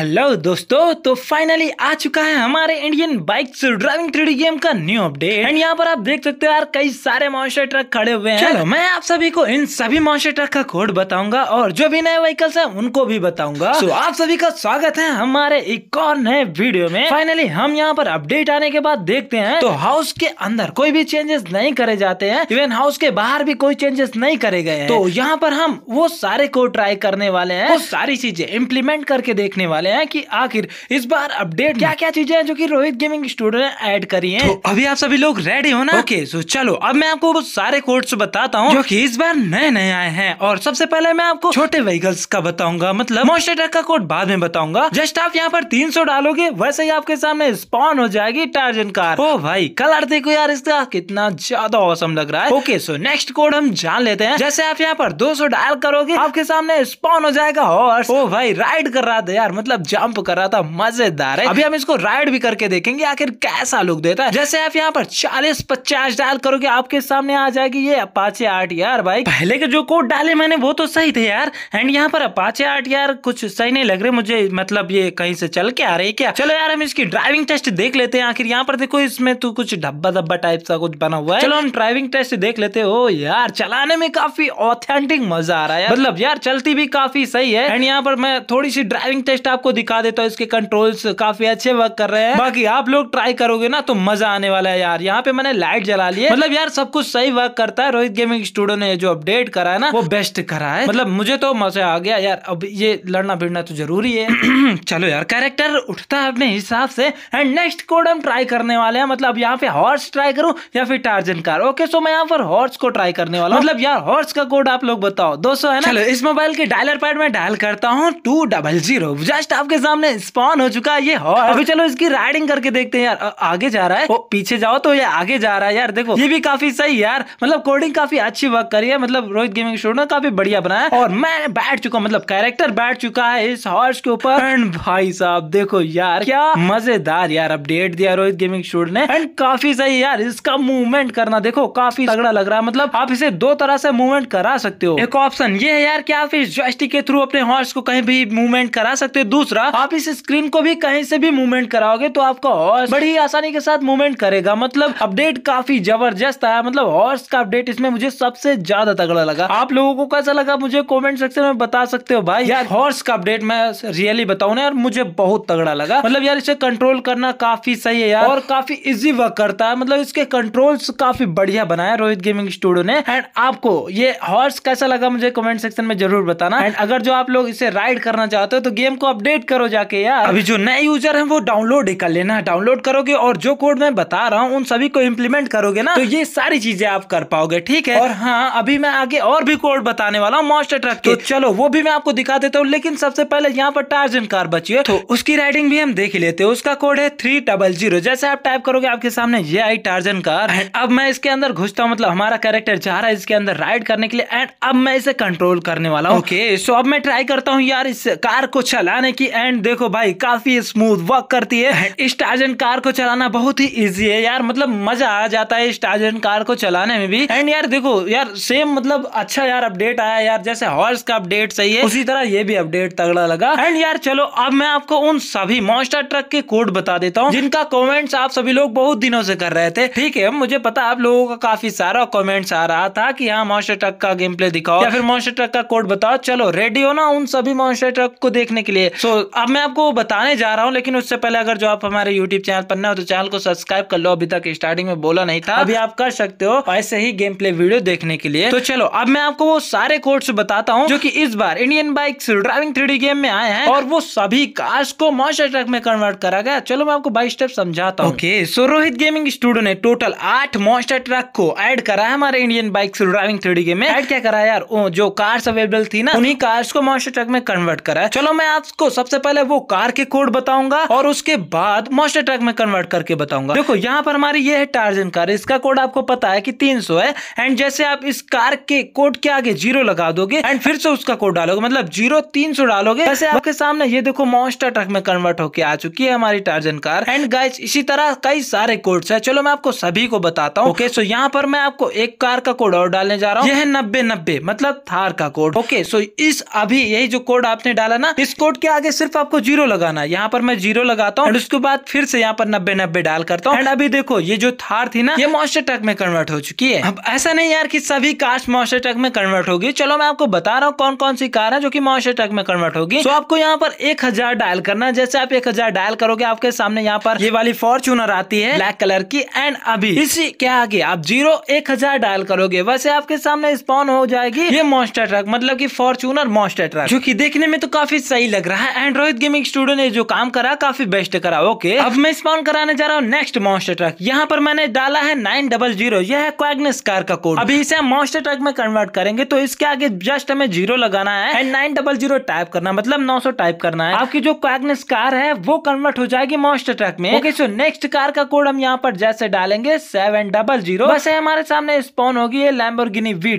hello दोस्तों तो finally आ चुका है हमारे Indian bike driving three game का न्यू अपडेट एंड यहाँ पर आप देख सकते हो यार कई सारे मॉन्स्टर ट्रक खड़े हुए हैं चलो मैं आप सभी को इन सभी मॉन्स्टर ट्रक का कोड बताऊंगा और जो भी नए व्हीकल्स हैं उनको भी बताऊंगा तो so, आप सभी का स्वागत है हमारे एक और नए वीडियो में फाइनली हम यहाँ पर अपडेट आने के बाद देखते हैं तो हाउस के अंदर कोई भी चेंजेस नहीं करे जाते हैं इवन हाउस के बाहर भी कोई चेंजेस नहीं करे गए तो यहाँ पर हम वो सारे कोड ट्राई करने वाले हैं वो सारी चीजें इम्प्लीमेंट करके देखने वाले हैं कि आखिर इस बार अपडेट क्या क्या चीजें हैं जो कि रोहित गेमिंग स्टूडियो ने ऐड करी हैं तो अभी आप सभी लोग रेडी हो ना ओके okay, चलो अब मैं आपको वो सारे कोड्स बताता हूँ जो कि इस बार नए नए आए हैं और सबसे पहले मैं आपको छोटे व्हीकल्स का बताऊंगा मतलब मोस्टर का कोड बाद में बताऊंगा जस्ट आप यहाँ पर तीन डालोगे वैसे ही आपके सामने स्पॉन हो जाएगी टार्जन कार ओ भाई कलर देखो यार इसका कितना ज्यादा औसम लग रहा है ओके सो नेक्स्ट कोड हम जान लेते हैं जैसे आप यहाँ पर 200 डायल करोगे आपके सामने स्पॉन हो जाएगा हॉर्स ओ भाई राइड कर रहा था यार मतलब साथ मतलब जंप कर रहा था मजेदार है अभी हम इसको राइड भी करके देखेंगे आखिर कैसा लुक देता है जैसे आप यहाँ पर चालीस पचास डाल करोगे आपके सामने आ जाएगी ये अपाचे आठ यार भाई पहले के जो कोड डाले मैंने वो तो सही थे यार एंड यहाँ पर अपाचे आठ यार कुछ सही नहीं लग रहे मुझे मतलब ये कहीं से चल के आ रही क्या चलो यार हम इसकी ड्राइविंग टेस्ट देख लेते हैं आखिर यहाँ पर देखो इसमें तो कुछ डब्बा धब्बा टाइप सा कुछ बना हुआ है चलो हम ड्राइविंग टेस्ट देख लेते हो यार चलाने में काफी ऑथेंटिक मजा आ रहा है मतलब यार चलती भी काफी सही है एंड यहाँ पर मैं थोड़ी सी ड्राइविंग टेस्ट आप आपको दिखा देता हूँ इसके कंट्रोल्स काफी अच्छे वर्क कर रहे हैं बाकी आप लोग ट्राई करोगे ना तो मजा आने वाला है यार यहाँ पे मैंने लाइट जला ली है मतलब यार सब कुछ सही वर्क करता है रोहित गेमिंग स्टूडियो ने जो अपडेट करा है ना वो बेस्ट करा है मतलब मुझे तो मजा आ गया यार अब ये लड़ना भिड़ना तो जरूरी है चलो यार कैरेक्टर उठता है अपने हिसाब से एंड नेक्स्ट कोड हम ट्राई करने वाले हैं मतलब यहाँ पे हॉर्स ट्राई करूँ या फिर टार्जन कार ओके सो मैं यहाँ पर हॉर्स को ट्राई करने वाला मतलब यार हॉर्स का कोड आप लोग बताओ दो है ना चलो इस मोबाइल के डायलर पैड में डायल करता हूँ two double zero just just आपके सामने स्पॉन हो चुका है ये हॉर्स अभी चलो इसकी राइडिंग करके देखते हैं यार आगे जा रहा है वो पीछे जाओ तो ये आगे जा रहा है यार देखो ये भी काफी सही यार मतलब कोडिंग काफी अच्छी वर्क करी है मतलब रोहित गेमिंग शो ने काफी बढ़िया बनाया और मैं बैठ चुका मतलब कैरेक्टर बैठ चुका है इस हॉर्स के ऊपर एंड भाई साहब देखो यार क्या मजेदार यार अपडेट दिया रोहित गेमिंग शो ने एंड काफी सही यार इसका मूवमेंट करना देखो काफी तगड़ा लग रहा है मतलब आप इसे दो तरह से मूवमेंट करा सकते हो एक ऑप्शन ये है यार कि आप इस जॉयस्टिक के थ्रू अपने हॉर्स को कहीं भी मूवमेंट करा सकते हो दूसरा आप इस स्क्रीन को भी कहीं से भी मूवमेंट कराओगे तो आपका हॉर्स बड़ी आसानी के साथ मूवमेंट करेगा मतलब अपडेट काफी जबरदस्त आया मतलब हॉर्स का अपडेट इसमें मुझे सबसे ज्यादा तगड़ा लगा आप लोगों को कैसा लगा मुझे कॉमेंट सेक्शन में बता सकते हो भाई यार हॉर्स का अपडेट मैं रियली बताऊ ना यार मुझे बहुत तगड़ा लगा मतलब यार इसे कंट्रोल करना काफी सही है यार और काफी इजी वर्क करता है मतलब इसके कंट्रोल्स काफी बढ़िया बनाया रोहित गेमिंग स्टूडियो ने एंड आपको ये हॉर्स कैसा लगा मुझे कमेंट सेक्शन में जरूर बताना एंड अगर जो आप लोग इसे राइड करना चाहते हो तो गेम को अपडेट अपडेट करो जाके यार अभी जो नए यूजर हैं वो डाउनलोड ही कर लेना डाउनलोड करोगे और जो कोड मैं बता रहा हूँ उन सभी को इम्प्लीमेंट करोगे ना तो ये सारी चीजें आप कर पाओगे ठीक है और हाँ अभी मैं आगे और भी कोड बताने वाला हूँ मॉस्टर ट्रक के तो चलो वो भी मैं आपको दिखा देता हूँ लेकिन सबसे पहले यहाँ पर टार्जन कार बची है तो उसकी राइडिंग भी हम देख लेते हैं उसका कोड है थ्री डबल जीरो जैसे आप टाइप करोगे आपके सामने ये आई टार्जन कार अब मैं इसके अंदर घुसता हूँ मतलब हमारा कैरेक्टर जा रहा है इसके अंदर राइड करने के लिए एंड अब मैं इसे कंट्रोल करने वाला हूँ ओके सो अब मैं ट्राई करता हूँ यार इस कार को चलाने की एंड देखो भाई काफी स्मूथ वर्क करती है इस टार्जन कार को चलाना बहुत ही ईजी है यार मतलब मजा आ जाता है इस कार को चलाने में भी एंड यार देखो यार सेम मतलब अच्छा यार अपडेट आया यार जैसे हॉर्स का अपडेट सही है उसी तरह ये भी अपडेट तगड़ा लगा एंड यार चलो अब मैं आपको उन सभी मॉन्स्टर ट्रक के कोड बता देता हूँ जिनका कॉमेंट्स आप सभी लोग बहुत दिनों से कर रहे थे ठीक है मुझे पता आप लोगों का काफी सारा कॉमेंट्स आ रहा था की यहाँ मॉन्स्टर ट्रक का गेम प्ले दिखाओ या फिर मॉन्स्टर ट्रक का कोड बताओ चलो रेडी हो ना उन सभी मॉन्स्टर ट्रक को देखने के लिए सो तो अब मैं आपको बताने जा रहा हूँ लेकिन उससे पहले अगर जो आप हमारे यूट्यूब चैनल पर ना हो तो चैनल को सब्सक्राइब कर लो अभी तक स्टार्टिंग में बोला नहीं था अभी आप कर सकते हो ऐसे ही गेम प्ले वीडियो देखने के लिए तो चलो अब मैं आपको वो सारे कोड्स बताता हूँ जो कि इस बार Indian bike driving three game में आए हैं और वो सभी कार्स को मॉन्स्टर ट्रक में कन्वर्ट करा गया चलो मैं आपको बाई स्टेप समझाता हूँ okay so Rohit gaming studio ने टोटल आठ मॉन्स्टर ट्रक को एड करा है हमारे Indian bikes driving three game में एड क्या करा यार जो कार्स अवेलेबल थी ना उन्हीं कार्स को मॉन्स्टर ट्रक में कन्वर्ट करा है चलो मैं आपको सबसे पहले वो कार के कोड बताऊंगा और उसके बाद मॉस्टर ट्रक में कन्वर्ट करके बताऊंगा देखो यहाँ पर हमारी ये है टार्जन कार इसका कोड आपको पता है कि 300 है एंड जैसे आप इस कार के कोड के आगे जीरो लगा दोगे एंड फिर से उसका कोड डालोगे मतलब जीरो तीन डालोगे वैसे आपके सामने ये देखो मॉन्स्टर ट्रक में कन्वर्ट होके आ चुकी है हमारी टार्जन कार एंड गाइज इसी तरह कई सारे कोड है चलो मैं आपको सभी को बताता हूँ ओके सो यहाँ पर मैं आपको एक कार का कोड और डालने जा रहा हूँ यह नब्बे नब्बे मतलब थार का कोड ओके सो इस अभी यही जो कोड आपने डाला ना इस कोड के आगे लिए सिर्फ आपको जीरो लगाना है यहाँ पर मैं जीरो लगाता हूँ उसके बाद फिर से यहाँ पर नब्बे नब्बे डाल करता हूँ एंड अभी देखो ये जो थार थी ना ये मॉस्टर ट्रक में कन्वर्ट हो चुकी है अब ऐसा नहीं यार की सभी कार्स मॉस्टर ट्रक में कन्वर्ट होगी चलो मैं आपको बता रहा हूँ कौन कौन सी कार है जो की मॉस्टर ट्रक में कन्वर्ट होगी तो आपको यहाँ पर एक डायल करना जैसे आप एक डायल करोगे आपके सामने यहाँ पर ये वाली फॉर्चूनर आती है ब्लैक कलर की एंड अभी इसी क्या आगे आप जीरो एक हजार डायल करोगे वैसे आपके सामने स्पॉन हो जाएगी ये मॉन्स्टर ट्रक मतलब की फॉर्चूनर मॉन्स्टर ट्रक जो कि देखने में तो काफी सही लग रहा है एंड रोहित गेमिंग स्टूडियो ने जो काम करा काफी बेस्ट करा ओके अब मैं स्पॉन कराने जा रहा हूँ नेक्स्ट मॉन्स्टर ट्रक यहाँ पर मैंने डाला है नाइन डबल जीरो यह है क्वेगनेस कार का कोड अभी इसे हम मॉन्स्टर ट्रक में कन्वर्ट करेंगे तो इसके आगे जस्ट हमें जीरो लगाना है and nine double zero type करना मतलब नौ सौ टाइप करना है आपकी जो क्वेगनेस कार है वो कन्वर्ट हो जाएगी मॉन्स्टर ट्रक में ओके सो नेक्स्ट कार का कोड हम यहाँ पर जैसे डालेंगे सेवन डबल जीरो हमारे सामने स्पॉन होगी ये गिनी वी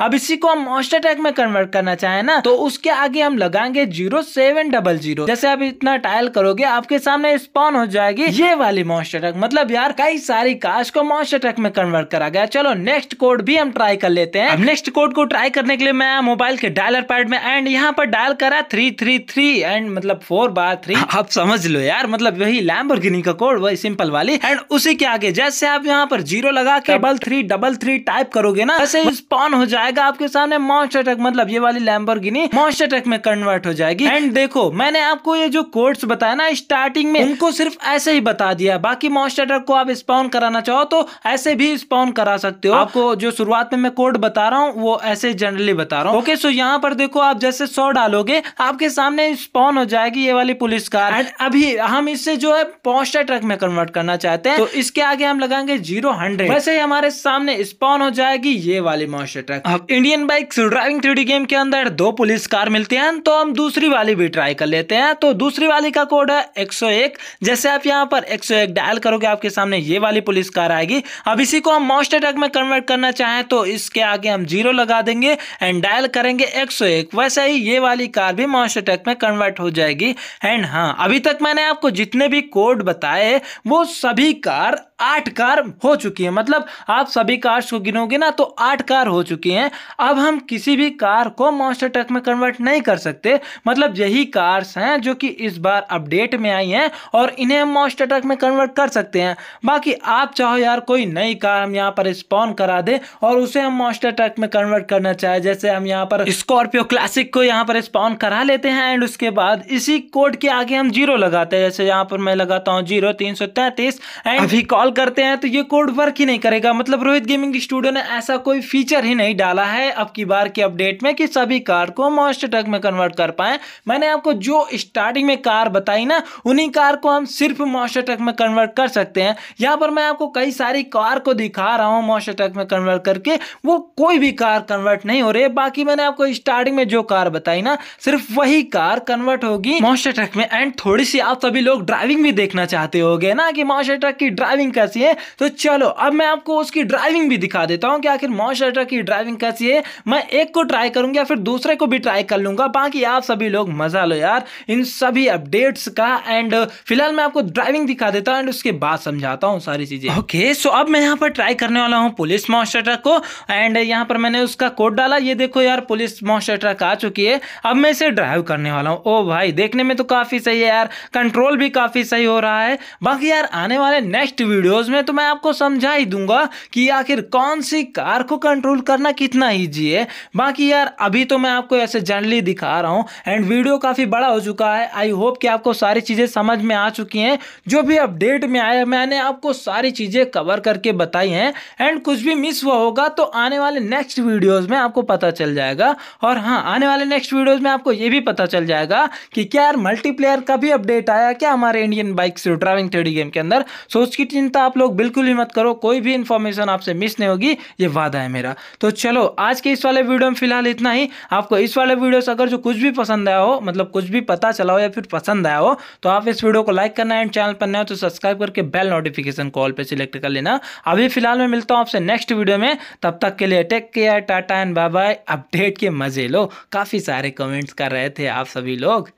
अब इसी को हम मॉन्स्टर ट्रक में कन्वर्ट करना चाहे ना तो उसके आगे हम लगाएंगे जीरो सेवन डबल जीरो जैसे आप इतना टायल करोगे आपके सामने स्पॉन हो जाएगी ये वाली मॉन्स्टर ट्रक मतलब यार कई सारी कास्ट को मॉन्स्टर ट्रक में कन्वर्ट करा गया चलो नेक्स्ट कोड भी हम ट्राई कर लेते हैं नेक्स्ट कोड को ट्राई करने के लिए मैं मोबाइल के डायलर पैड में एंड यहाँ पर डायल करा थ्री थ्री थ्री एंड मतलब फोर बार थ्री आप समझ लो यार मतलब वही लैम्बोर्गिनी का कोड वही सिंपल वाली एंड उसी के आगे जैसे आप यहाँ पर जीरो लगा के double three double three type करोगे ना वैसे स्पॉन हो जाएगा आपके सामने मॉन्स्टर ट्रक मतलब ये वाली लैम्बर मॉन्स्टर ट्रक में कन्वर्ट हो जाएगी एंड देखो मैंने आपको ये जो कोर्ट्स बताया ना स्टार्टिंग में उनको सिर्फ ऐसे ही बता दिया बाकी मॉन्स्टर को आप स्पॉन कराना चाहो तो ऐसे भी स्पॉन करा सकते हो आपको जो शुरुआत में मैं कोर्ट बता रहा हूँ वो ऐसे जनरली बता रहा हूँ ओके सो यहाँ पर देखो आप जैसे सौ डालोगे आपके सामने स्पॉन हो जाएगी ये वाली पुलिस कार एंड अभी हम इससे जो है पॉन्स्टर ट्रक में कन्वर्ट करना चाहते हैं तो इसके आगे हम लगाएंगे जीरो हंड्रेड वैसे ही हमारे सामने स्पॉन हो जाएगी ये वाली मॉन्स्टर ट्रक अब Indian bike driving three game के अंदर दो पुलिस कार मिलती है तो हम दूसरी वाली भी ट्राई अप्लाई कर लेते हैं तो दूसरी वाली का कोड है 101 जैसे आप यहां पर 101 डायल करोगे आपके सामने ये वाली पुलिस कार आएगी अब इसी को हम मॉस्ट अटैक में कन्वर्ट करना चाहें तो इसके आगे हम जीरो लगा देंगे एंड डायल करेंगे 101 वैसे ही ये वाली कार भी मॉस्ट अटैक में कन्वर्ट हो जाएगी एंड हाँ अभी तक मैंने आपको जितने भी कोड बताए वो सभी कार आठ कार हो चुकी है मतलब आप सभी कार्स को गिनोगे ना तो आठ कार हो चुकी हैं अब हम किसी भी कार को मॉन्स्टर ट्रक में कन्वर्ट नहीं कर सकते मतलब यही कार कार्स हैं जो कि इस बार अपडेट में आई हैं और इन्हें हम मॉस्टर ट्रक में कन्वर्ट कर सकते हैं बाकी आप चाहो यार कोई नई कार हम यहाँ पर स्पॉन करा दे और उसे हम मॉस्टर ट्रक में कन्वर्ट करना चाहे जैसे हम यहाँ पर स्कॉर्पियो क्लासिक को यहाँ पर स्पॉन करा लेते हैं एंड उसके बाद इसी कोड के आगे हम जीरो लगाते हैं जैसे यहाँ पर मैं लगाता हूँ जीरो तीन एंड अभी कॉल करते हैं तो ये कोड वर्क ही नहीं करेगा मतलब रोहित गेमिंग स्टूडियो ने ऐसा कोई फीचर ही नहीं डाला है अब की बार के अपडेट में कि सभी कार को मॉस्टर ट्रक में कन्वर्ट कर पाए मैंने आपको जो स्टार्टिंग में कार बताई ना उन्हीं कार को हम सिर्फ मॉस्टर ट्रक में कन्वर्ट कर सकते हैं यहाँ पर मैं आपको कई सारी कार को दिखा रहा हूँ मॉस्टर ट्रक में कन्वर्ट करके वो कोई भी कार कन्वर्ट नहीं हो रही बाकी मैंने आपको स्टार्टिंग में जो कार बताई ना सिर्फ वही कार कन्वर्ट होगी मॉस्टर ट्रक में एंड थोड़ी सी आप सभी लोग ड्राइविंग भी देखना चाहते हो ना कि मॉस्टर ट्रक की ड्राइविंग कैसी है तो चलो अब मैं आपको उसकी ड्राइविंग भी दिखा देता हूँ कि आखिर मॉस्टर ट्रक की ड्राइविंग कैसी है मैं एक को ट्राई करूंगा या फिर दूसरे को भी ट्राई कर लूंगा बाकी आप सभी लोग मजा लो यार यार इन सभी अपडेट्स का एंड फिलहाल मैं आपको ड्राइविंग दिखा देता हूँ एंड उसके बाद समझाता हूँ सारी चीज़ें ओके okay, सो so अब मैं यहाँ पर ट्राई करने वाला हूँ पुलिस मास्टर ट्रक को एंड यहाँ पर मैंने उसका कोड डाला ये देखो यार पुलिस मास्टर ट्रक आ चुकी है अब मैं इसे ड्राइव करने वाला हूँ ओ oh भाई देखने में तो काफ़ी सही है यार कंट्रोल भी काफ़ी सही हो रहा है बाकी यार आने वाले नेक्स्ट वीडियोज़ में तो मैं आपको समझा ही दूंगा कि आखिर कौन सी कार को कंट्रोल करना कितना ईजी है बाकी यार अभी तो मैं आपको ऐसे जनरली दिखा रहा हूँ एंड वीडियो काफ़ी बड़ा हो चुका है आई होप कि आपको सारी चीज़ें समझ में आ चुकी हैं जो भी अपडेट में आया मैंने आपको सारी चीज़ें कवर करके बताई हैं एंड कुछ भी मिस हुआ होगा तो आने वाले नेक्स्ट वीडियोज़ में आपको पता चल जाएगा और हाँ आने वाले नेक्स्ट वीडियोज़ में आपको ये भी पता चल जाएगा कि क्या यार मल्टीप्लेयर का भी अपडेट आया क्या हमारे इंडियन बाइक से ड्राइविंग थ्री गेम के अंदर सोच की चिंता आप लोग बिल्कुल भी मत करो कोई भी इन्फॉर्मेशन आपसे मिस नहीं होगी ये वादा है मेरा तो चलो आज के इस वाले वीडियो में फिलहाल इतना ही आपको इस वाले वीडियो से अगर जो कुछ भी पसंद आया हो मतलब कुछ भी पता चला हो या फिर पसंद आया हो तो आप इस वीडियो को लाइक करना एंड चैनल पर नए हो तो सब्सक्राइब करके बेल नोटिफिकेशन कॉल पर सिलेक्ट कर लेना अभी फिलहाल मैं मिलता हूँ आपसे नेक्स्ट वीडियो में तब तक के लिए take care tata and bye bye update के मज़े लो काफ़ी सारे कमेंट्स कर रहे थे आप सभी लोग